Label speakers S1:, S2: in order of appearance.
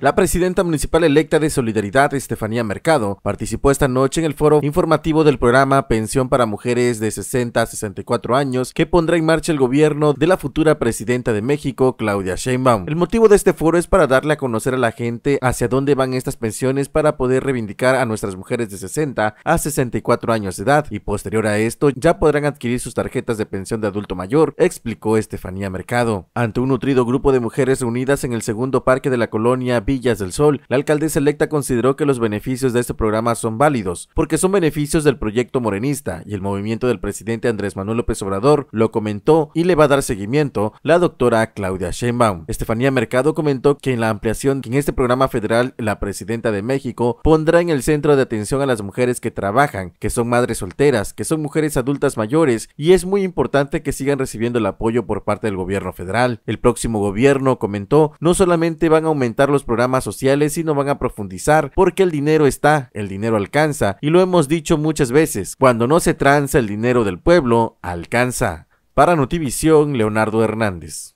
S1: La presidenta municipal electa de Solidaridad, Estefanía Mercado, participó esta noche en el foro informativo del programa Pensión para Mujeres de 60 a 64 años que pondrá en marcha el gobierno de la futura presidenta de México, Claudia Sheinbaum. El motivo de este foro es para darle a conocer a la gente hacia dónde van estas pensiones para poder reivindicar a nuestras mujeres de 60 a 64 años de edad y posterior a esto ya podrán adquirir sus tarjetas de pensión de adulto mayor, explicó Estefanía Mercado. Ante un nutrido grupo de mujeres reunidas en el segundo parque de la colonia Villas del Sol, la alcaldesa electa consideró que los beneficios de este programa son válidos, porque son beneficios del proyecto morenista y el movimiento del presidente Andrés Manuel López Obrador lo comentó y le va a dar seguimiento la doctora Claudia Sheinbaum. Estefanía Mercado comentó que en la ampliación que en este programa federal la presidenta de México pondrá en el centro de atención a las mujeres que trabajan, que son madres solteras, que son mujeres adultas mayores y es muy importante que sigan recibiendo el apoyo por parte del gobierno federal. El próximo gobierno comentó no solamente van a aumentar los programas programas sociales y no van a profundizar porque el dinero está, el dinero alcanza y lo hemos dicho muchas veces, cuando no se tranza el dinero del pueblo, alcanza. Para Notivisión, Leonardo Hernández.